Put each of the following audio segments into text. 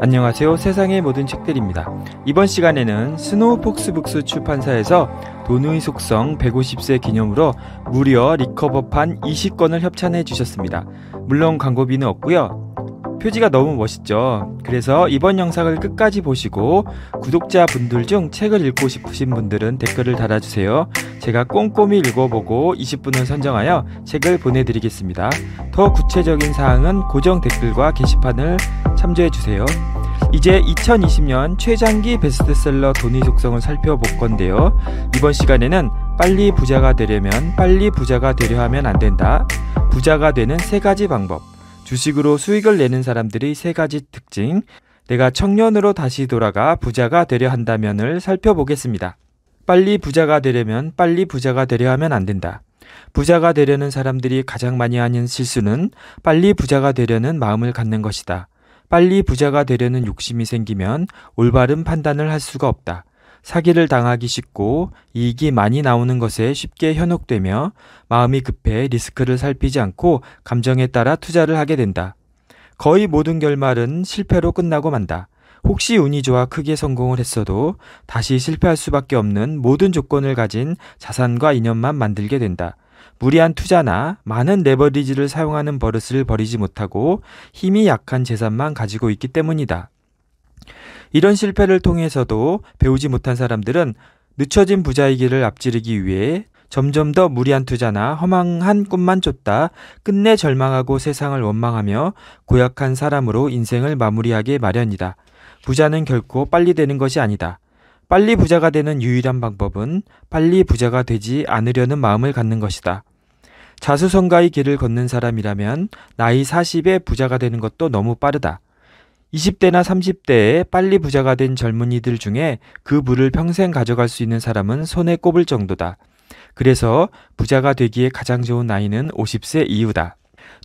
안녕하세요. 세상의 모든 책들입니다. 이번 시간에는 스노우 폭스북스 출판사에서 돈의 속성 150세 기념으로 무려 리커버판 20권을 협찬해 주셨습니다. 물론 광고비는 없고요. 표지가 너무 멋있죠. 그래서 이번 영상을 끝까지 보시고 구독자분들 중 책을 읽고 싶으신 분들은 댓글을 달아주세요. 제가 꼼꼼히 읽어보고 20분을 선정하여 책을 보내드리겠습니다. 더 구체적인 사항은 고정 댓글과 게시판을 참조해주세요. 이제 2020년 최장기 베스트셀러 돈의 속성을 살펴볼 건데요. 이번 시간에는 빨리 부자가 되려면 빨리 부자가 되려 하면 안 된다. 부자가 되는 세 가지 방법. 주식으로 수익을 내는 사람들이세 가지 특징, 내가 청년으로 다시 돌아가 부자가 되려 한다면을 살펴보겠습니다. 빨리 부자가 되려면 빨리 부자가 되려 하면 안 된다. 부자가 되려는 사람들이 가장 많이 하는 실수는 빨리 부자가 되려는 마음을 갖는 것이다. 빨리 부자가 되려는 욕심이 생기면 올바른 판단을 할 수가 없다. 사기를 당하기 쉽고 이익이 많이 나오는 것에 쉽게 현혹되며 마음이 급해 리스크를 살피지 않고 감정에 따라 투자를 하게 된다. 거의 모든 결말은 실패로 끝나고 만다. 혹시 운이 좋아 크게 성공을 했어도 다시 실패할 수밖에 없는 모든 조건을 가진 자산과 인연만 만들게 된다. 무리한 투자나 많은 레버리지를 사용하는 버릇을 버리지 못하고 힘이 약한 재산만 가지고 있기 때문이다. 이런 실패를 통해서도 배우지 못한 사람들은 늦춰진 부자이기를 앞지르기 위해 점점 더 무리한 투자나 허망한 꿈만 쫓다 끝내 절망하고 세상을 원망하며 고약한 사람으로 인생을 마무리하게 마련이다. 부자는 결코 빨리 되는 것이 아니다. 빨리 부자가 되는 유일한 방법은 빨리 부자가 되지 않으려는 마음을 갖는 것이다. 자수성가의 길을 걷는 사람이라면 나이 40에 부자가 되는 것도 너무 빠르다. 20대나 30대에 빨리 부자가 된 젊은이들 중에 그 부를 평생 가져갈 수 있는 사람은 손에 꼽을 정도다. 그래서 부자가 되기에 가장 좋은 나이는 50세 이후다.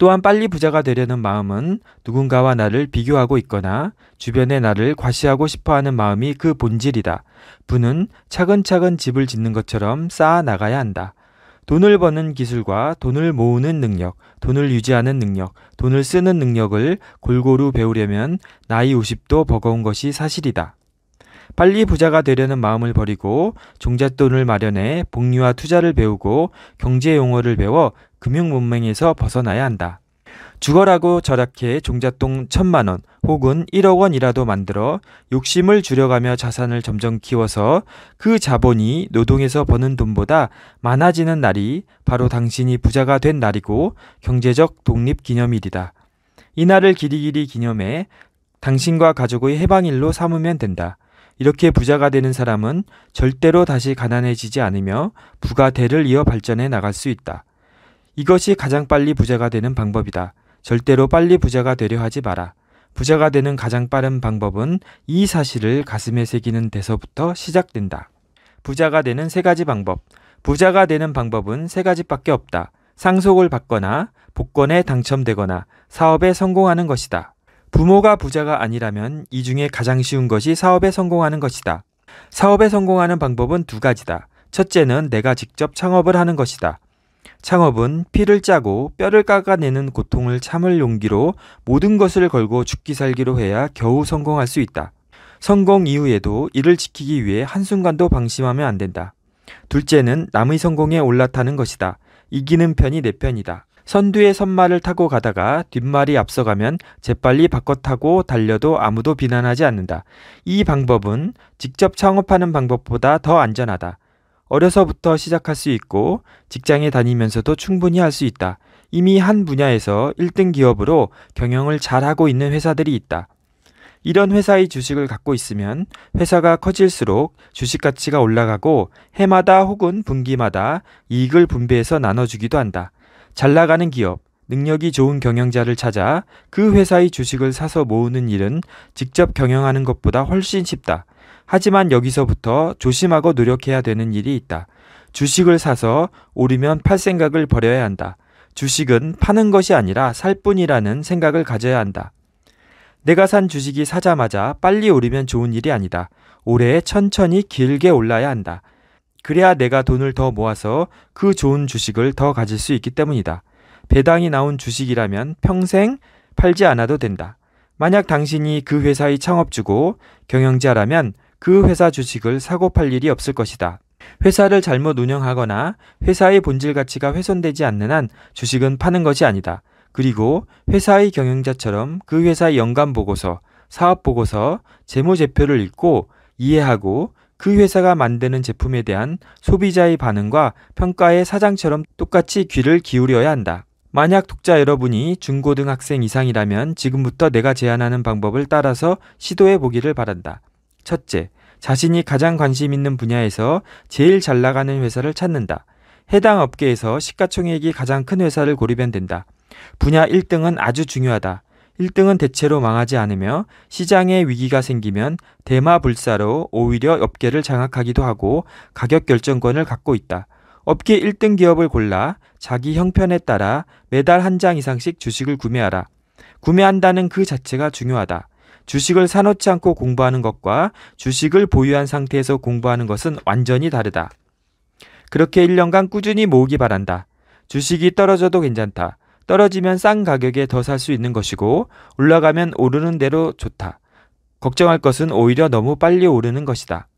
또한 빨리 부자가 되려는 마음은 누군가와 나를 비교하고 있거나 주변에 나를 과시하고 싶어 하는 마음이 그 본질이다. 부는 차근차근 집을 짓는 것처럼 쌓아 나가야 한다. 돈을 버는 기술과 돈을 모으는 능력, 돈을 유지하는 능력, 돈을 쓰는 능력을 골고루 배우려면 나이 50도 버거운 것이 사실이다. 빨리 부자가 되려는 마음을 버리고 종잣돈을 마련해 복리와 투자를 배우고 경제 용어를 배워 금융 문맹에서 벗어나야 한다. 죽어라고 절약해 종잣돈 천만 원 혹은 1억 원이라도 만들어 욕심을 줄여가며 자산을 점점 키워서 그 자본이 노동에서 버는 돈보다 많아지는 날이 바로 당신이 부자가 된 날이고 경제적 독립 기념일이다. 이 날을 길이길이 기념해 당신과 가족의 해방일로 삼으면 된다. 이렇게 부자가 되는 사람은 절대로 다시 가난해지지 않으며 부가 대를 이어 발전해 나갈 수 있다. 이것이 가장 빨리 부자가 되는 방법이다. 절대로 빨리 부자가 되려 하지 마라. 부자가 되는 가장 빠른 방법은 이 사실을 가슴에 새기는 데서부터 시작된다. 부자가 되는 세 가지 방법. 부자가 되는 방법은 세 가지밖에 없다. 상속을 받거나 복권에 당첨되거나 사업에 성공하는 것이다. 부모가 부자가 아니라면 이 중에 가장 쉬운 것이 사업에 성공하는 것이다. 사업에 성공하는 방법은 두 가지다. 첫째는 내가 직접 창업을 하는 것이다. 창업은 피를 짜고 뼈를 깎아내는 고통을 참을 용기로 모든 것을 걸고 죽기 살기로 해야 겨우 성공할 수 있다. 성공 이후에도 이를 지키기 위해 한순간도 방심하면 안 된다. 둘째는 남의 성공에 올라타는 것이다. 이기는 편이 내 편이다. 선두의 선말을 타고 가다가 뒷말이 앞서가면 재빨리 바꿔 타고 달려도 아무도 비난하지 않는다. 이 방법은 직접 창업하는 방법보다 더 안전하다. 어려서부터 시작할 수 있고 직장에 다니면서도 충분히 할 수 있다. 이미 한 분야에서 1등 기업으로 경영을 잘하고 있는 회사들이 있다. 이런 회사의 주식을 갖고 있으면 회사가 커질수록 주식 가치가 올라가고 해마다 혹은 분기마다 이익을 분배해서 나눠주기도 한다. 잘 나가는 기업, 능력이 좋은 경영자를 찾아 그 회사의 주식을 사서 모으는 일은 직접 경영하는 것보다 훨씬 쉽다. 하지만 여기서부터 조심하고 노력해야 되는 일이 있다. 주식을 사서 오르면 팔 생각을 버려야 한다. 주식은 파는 것이 아니라 살 뿐이라는 생각을 가져야 한다. 내가 산 주식이 사자마자 빨리 오르면 좋은 일이 아니다. 올해 천천히 길게 올라야 한다. 그래야 내가 돈을 더 모아서 그 좋은 주식을 더 가질 수 있기 때문이다. 배당이 나온 주식이라면 평생 팔지 않아도 된다. 만약 당신이 그 회사의 창업주고 경영자라면 그 회사 주식을 사고 팔 일이 없을 것이다. 회사를 잘못 운영하거나 회사의 본질 가치가 훼손되지 않는 한 주식은 파는 것이 아니다. 그리고 회사의 경영자처럼 그 회사의 연간 보고서, 사업 보고서, 재무제표를 읽고 이해하고 그 회사가 만드는 제품에 대한 소비자의 반응과 평가에 사장처럼 똑같이 귀를 기울여야 한다. 만약 독자 여러분이 중고등학생 이상이라면 지금부터 내가 제안하는 방법을 따라서 시도해 보기를 바란다. 첫째, 자신이 가장 관심 있는 분야에서 제일 잘 나가는 회사를 찾는다. 해당 업계에서 시가총액이 가장 큰 회사를 고르면 된다. 분야 1등은 아주 중요하다. 1등은 대체로 망하지 않으며 시장에 위기가 생기면 대마불사로 오히려 업계를 장악하기도 하고 가격 결정권을 갖고 있다. 업계 1등 기업을 골라 자기 형편에 따라 매달 한 장 이상씩 주식을 구매하라. 구매한다는 그 자체가 중요하다. 주식을 사놓지 않고 공부하는 것과 주식을 보유한 상태에서 공부하는 것은 완전히 다르다. 그렇게 1년간 꾸준히 모으기 바란다. 주식이 떨어져도 괜찮다. 떨어지면 싼 가격에 더 살 수 있는 것이고 올라가면 오르는 대로 좋다. 걱정할 것은 오히려 너무 빨리 오르는 것이다.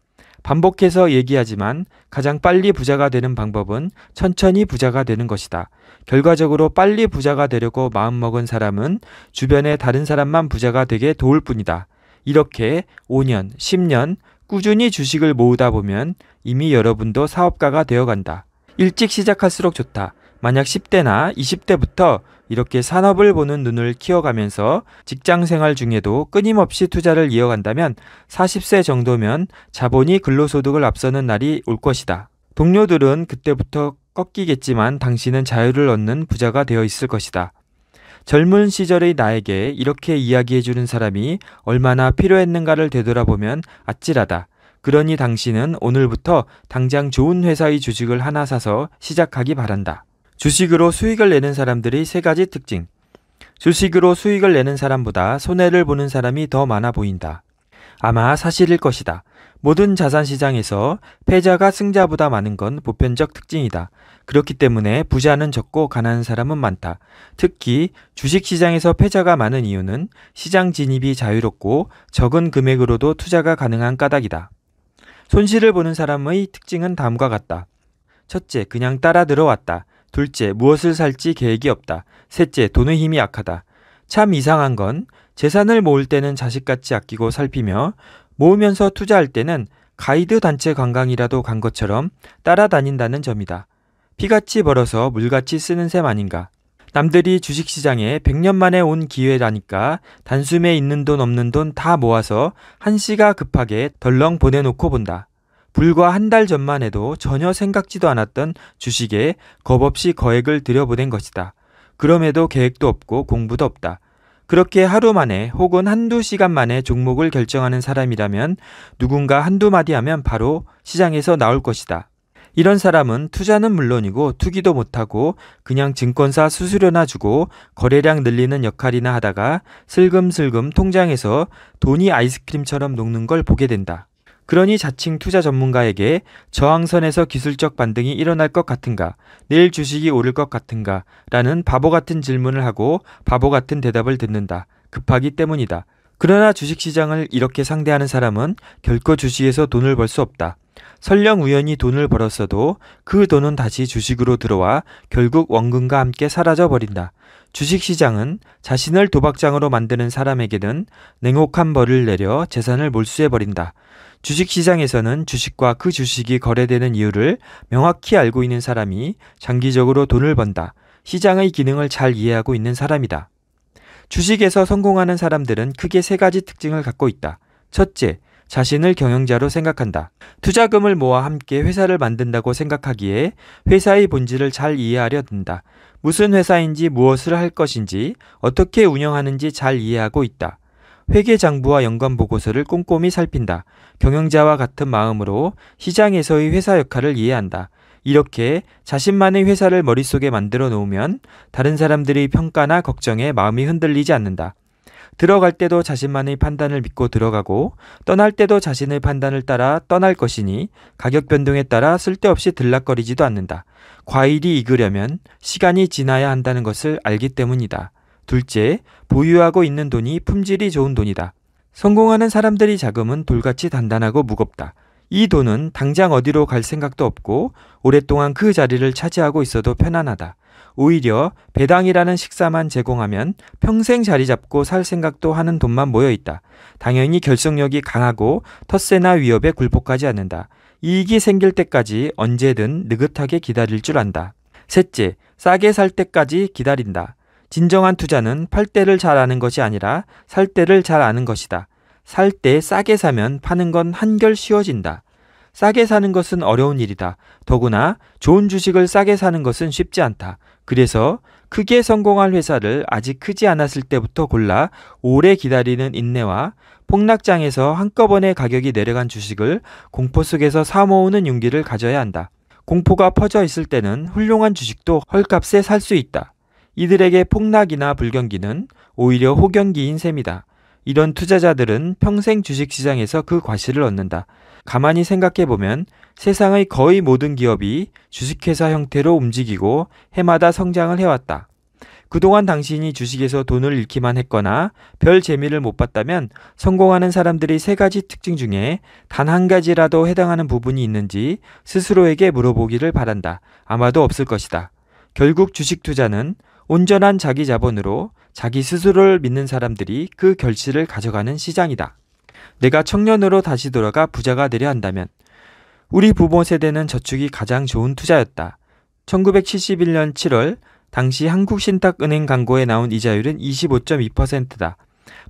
반복해서 얘기하지만 가장 빨리 부자가 되는 방법은 천천히 부자가 되는 것이다. 결과적으로 빨리 부자가 되려고 마음먹은 사람은 주변의 다른 사람만 부자가 되게 도울 뿐이다. 이렇게 5년, 10년 꾸준히 주식을 모으다 보면 이미 여러분도 사업가가 되어 간다. 일찍 시작할수록 좋다. 만약 10대나 20대부터 이렇게 산업을 보는 눈을 키워가면서 직장 생활 중에도 끊임없이 투자를 이어간다면 40세 정도면 자본이 근로소득을 앞서는 날이 올 것이다. 동료들은 그때부터 꺾이겠지만 당신은 자유를 얻는 부자가 되어 있을 것이다. 젊은 시절의 나에게 이렇게 이야기해주는 사람이 얼마나 필요했는가를 되돌아보면 아찔하다. 그러니 당신은 오늘부터 당장 좋은 회사의 주식을 하나 사서 시작하기 바란다. 주식으로 수익을 내는 사람들이 세 가지 특징. 주식으로 수익을 내는 사람보다 손해를 보는 사람이 더 많아 보인다. 아마 사실일 것이다. 모든 자산 시장에서 패자가 승자보다 많은 건 보편적 특징이다. 그렇기 때문에 부자는 적고 가난한 사람은 많다. 특히 주식 시장에서 패자가 많은 이유는 시장 진입이 자유롭고 적은 금액으로도 투자가 가능한 까닭이다. 손실을 보는 사람의 특징은 다음과 같다. 첫째, 그냥 따라 들어왔다. 둘째, 무엇을 살지 계획이 없다. 셋째, 돈의 힘이 약하다. 참 이상한 건 재산을 모을 때는 자식같이 아끼고 살피며 모으면서 투자할 때는 가이드 단체 관광이라도 간 것처럼 따라다닌다는 점이다. 피같이 벌어서 물같이 쓰는 셈 아닌가. 남들이 주식시장에 100년 만에 온 기회라니까 단숨에 있는 돈 없는 돈 다 모아서 한시가 급하게 덜렁 보내놓고 본다. 불과 한 달 전만 해도 전혀 생각지도 않았던 주식에 겁없이 거액을 들여보낸 것이다. 그럼에도 계획도 없고 공부도 없다. 그렇게 하루 만에 혹은 한두 시간 만에 종목을 결정하는 사람이라면 누군가 한두 마디 하면 바로 시장에서 나올 것이다. 이런 사람은 투자는 물론이고 투기도 못하고 그냥 증권사 수수료나 주고 거래량 늘리는 역할이나 하다가 슬금슬금 통장에서 돈이 아이스크림처럼 녹는 걸 보게 된다. 그러니 자칭 투자 전문가에게 저항선에서 기술적 반등이 일어날 것 같은가, 내일 주식이 오를 것 같은가, 라는 바보 같은 질문을 하고 바보 같은 대답을 듣는다. 급하기 때문이다. 그러나 주식시장을 이렇게 상대하는 사람은 결코 주식에서 돈을 벌 수 없다. 설령 우연히 돈을 벌었어도 그 돈은 다시 주식으로 들어와 결국 원금과 함께 사라져 버린다. 주식시장은 자신을 도박장으로 만드는 사람에게는 냉혹한 벌을 내려 재산을 몰수해 버린다. 주식시장에서는 주식과 그 주식이 거래되는 이유를 명확히 알고 있는 사람이 장기적으로 돈을 번다. 시장의 기능을 잘 이해하고 있는 사람이다. 주식에서 성공하는 사람들은 크게 세 가지 특징을 갖고 있다. 첫째, 자신을 경영자로 생각한다. 투자금을 모아 함께 회사를 만든다고 생각하기에 회사의 본질을 잘 이해하려 든다. 무슨 회사인지 무엇을 할 것인지 어떻게 운영하는지 잘 이해하고 있다. 회계장부와 연관 보고서를 꼼꼼히 살핀다. 경영자와 같은 마음으로 시장에서의 회사 역할을 이해한다. 이렇게 자신만의 회사를 머릿속에 만들어 놓으면 다른 사람들의 평가나 걱정에 마음이 흔들리지 않는다. 들어갈 때도 자신만의 판단을 믿고 들어가고 떠날 때도 자신의 판단을 따라 떠날 것이니 가격 변동에 따라 쓸데없이 들락거리지도 않는다. 과일이 익으려면 시간이 지나야 한다는 것을 알기 때문이다. 둘째, 보유하고 있는 돈이 품질이 좋은 돈이다. 성공하는 사람들이 자금은 돌같이 단단하고 무겁다. 이 돈은 당장 어디로 갈 생각도 없고 오랫동안 그 자리를 차지하고 있어도 편안하다. 오히려 배당이라는 식사만 제공하면 평생 자리 잡고 살 생각도 하는 돈만 모여 있다. 당연히 결속력이 강하고 텃세나 위협에 굴복하지 않는다. 이익이 생길 때까지 언제든 느긋하게 기다릴 줄 안다. 셋째, 싸게 살 때까지 기다린다. 진정한 투자는 팔 때를 잘 아는 것이 아니라 살 때를 잘 아는 것이다. 살 때 싸게 사면 파는 건 한결 쉬워진다. 싸게 사는 것은 어려운 일이다. 더구나 좋은 주식을 싸게 사는 것은 쉽지 않다. 그래서 크게 성공할 회사를 아직 크지 않았을 때부터 골라 오래 기다리는 인내와 폭락장에서 한꺼번에 가격이 내려간 주식을 공포 속에서 사모으는 용기를 가져야 한다. 공포가 퍼져 있을 때는 훌륭한 주식도 헐값에 살 수 있다. 이들에게 폭락이나 불경기는 오히려 호경기인 셈이다. 이런 투자자들은 평생 주식시장에서 그 과실을 얻는다. 가만히 생각해보면 세상의 거의 모든 기업이 주식회사 형태로 움직이고 해마다 성장을 해왔다. 그동안 당신이 주식에서 돈을 잃기만 했거나 별 재미를 못 봤다면 성공하는 사람들이 세 가지 특징 중에 단 한 가지라도 해당하는 부분이 있는지 스스로에게 물어보기를 바란다. 아마도 없을 것이다. 결국 주식 투자는 온전한 자기 자본으로 자기 스스로를 믿는 사람들이 그 결실을 가져가는 시장이다. 내가 청년으로 다시 돌아가 부자가 되려 한다면 우리 부모 세대는 저축이 가장 좋은 투자였다. 1971년 7월 당시 한국신탁은행 광고에 나온 이자율은 25.2%다.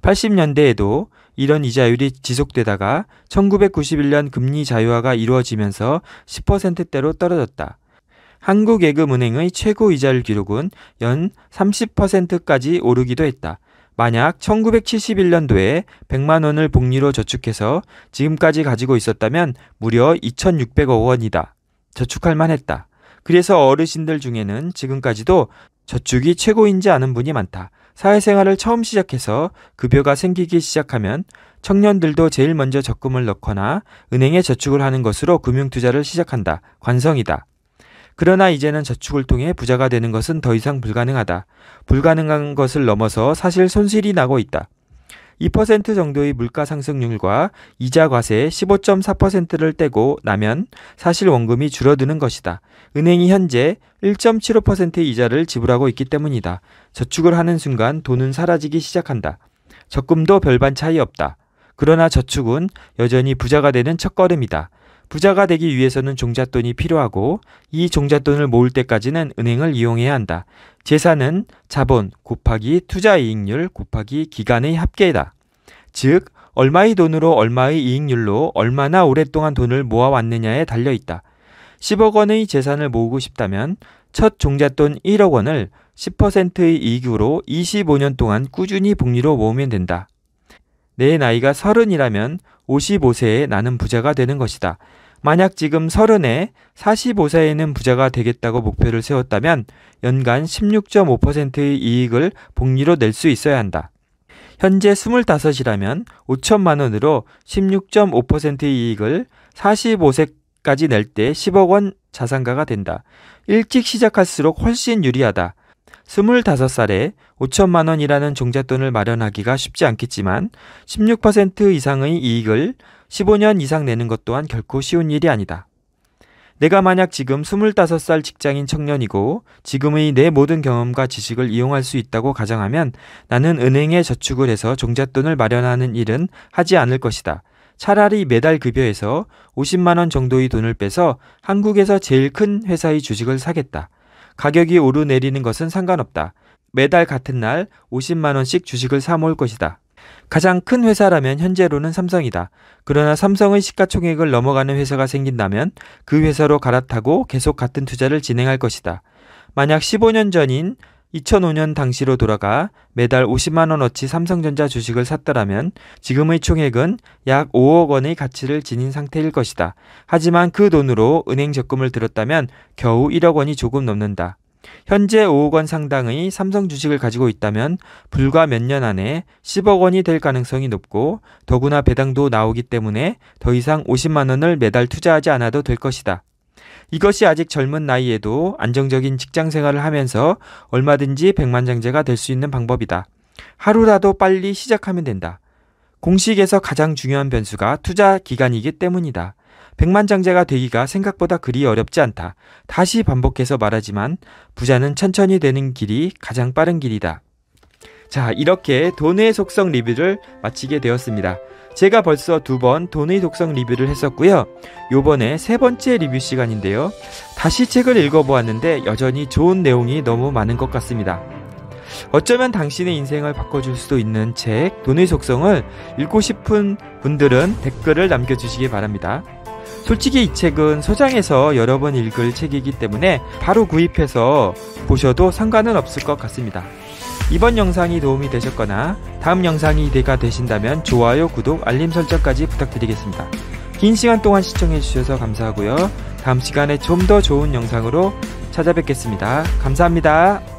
80년대에도 이런 이자율이 지속되다가 1991년 금리 자유화가 이루어지면서 10%대로 떨어졌다. 한국예금은행의 최고 이자율 기록은 연 30%까지 오르기도 했다. 만약 1971년도에 100만 원을 복리로 저축해서 지금까지 가지고 있었다면 무려 2,600억 원이다. 저축할 만했다. 그래서 어르신들 중에는 지금까지도 저축이 최고인지 아는 분이 많다. 사회생활을 처음 시작해서 급여가 생기기 시작하면 청년들도 제일 먼저 적금을 넣거나 은행에 저축을 하는 것으로 금융투자를 시작한다. 관성이다. 그러나 이제는 저축을 통해 부자가 되는 것은 더 이상 불가능하다. 불가능한 것을 넘어서 사실 손실이 나고 있다. 2% 정도의 물가 상승률과 이자 과세 15.4%를 떼고 나면 사실 원금이 줄어드는 것이다. 은행이 현재 1.75%의 이자를 지불하고 있기 때문이다. 저축을 하는 순간 돈은 사라지기 시작한다. 적금도 별반 차이 없다. 그러나 저축은 여전히 부자가 되는 첫걸음이다. 부자가 되기 위해서는 종잣돈이 필요하고 이 종잣돈을 모을 때까지는 은행을 이용해야 한다. 재산은 자본 곱하기 투자이익률 곱하기 기간의 합계다. 이즉 얼마의 돈으로 얼마의 이익률로 얼마나 오랫동안 돈을 모아왔느냐에 달려있다. 10억 원의 재산을 모으고 싶다면 첫 종잣돈 1억 원을 10%의 이익으로 25년 동안 꾸준히 복리로 모으면 된다. 내 나이가 30이라면 55세에 나는 부자가 되는 것이다. 만약 지금 서른에 45세에는 부자가 되겠다고 목표를 세웠다면 연간 16.5%의 이익을 복리로 낼 수 있어야 한다. 현재 25이라면 5천만 원으로 16.5%의 이익을 45세까지 낼 때 10억 원 자산가가 된다. 일찍 시작할수록 훨씬 유리하다. 25살에 5천만 원이라는 종잣돈을 마련하기가 쉽지 않겠지만 16% 이상의 이익을 15년 이상 내는 것 또한 결코 쉬운 일이 아니다. 내가 만약 지금 25살 직장인 청년이고 지금의 내 모든 경험과 지식을 이용할 수 있다고 가정하면 나는 은행에 저축을 해서 종잣돈을 마련하는 일은 하지 않을 것이다. 차라리 매달 급여에서 50만원 정도의 돈을 빼서 한국에서 제일 큰 회사의 주식을 사겠다. 가격이 오르내리는 것은 상관없다. 매달 같은 날 50만원씩 주식을 사모을 것이다. 가장 큰 회사라면 현재로는 삼성이다. 그러나 삼성의 시가총액을 넘어가는 회사가 생긴다면 그 회사로 갈아타고 계속 같은 투자를 진행할 것이다. 만약 15년 전인 2005년 당시로 돌아가 매달 50만원어치 삼성전자 주식을 샀더라면 지금의 총액은 약 5억 원의 가치를 지닌 상태일 것이다. 하지만 그 돈으로 은행 적금을 들었다면 겨우 1억 원이 조금 넘는다. 현재 5억 원 상당의 삼성 주식을 가지고 있다면 불과 몇 년 안에 10억 원이 될 가능성이 높고 더구나 배당도 나오기 때문에 더 이상 50만 원을 매달 투자하지 않아도 될 것이다. 이것이 아직 젊은 나이에도 안정적인 직장 생활을 하면서 얼마든지 백만장자가 될 수 있는 방법이다. 하루라도 빨리 시작하면 된다. 공식에서 가장 중요한 변수가 투자 기간이기 때문이다. 백만장자가 되기가 생각보다 그리 어렵지 않다. 다시 반복해서 말하지만 부자는 천천히 되는 길이 가장 빠른 길이다. 자, 이렇게 돈의 속성 리뷰를 마치게 되었습니다. 제가 벌써 두 번 돈의 속성 리뷰를 했었고요. 요번에 세 번째 리뷰 시간인데요. 다시 책을 읽어보았는데 여전히 좋은 내용이 너무 많은 것 같습니다. 어쩌면 당신의 인생을 바꿔줄 수도 있는 책, 돈의 속성을 읽고 싶은 분들은 댓글을 남겨주시기 바랍니다. 솔직히 이 책은 소장에서 여러 번 읽을 책이기 때문에 바로 구입해서 보셔도 상관은 없을 것 같습니다. 이번 영상이 도움이 되셨거나 다음 영상이 이대가 되신다면 좋아요, 구독, 알림 설정까지 부탁드리겠습니다. 긴 시간 동안 시청해주셔서 감사하고요. 다음 시간에 좀 더 좋은 영상으로 찾아뵙겠습니다. 감사합니다.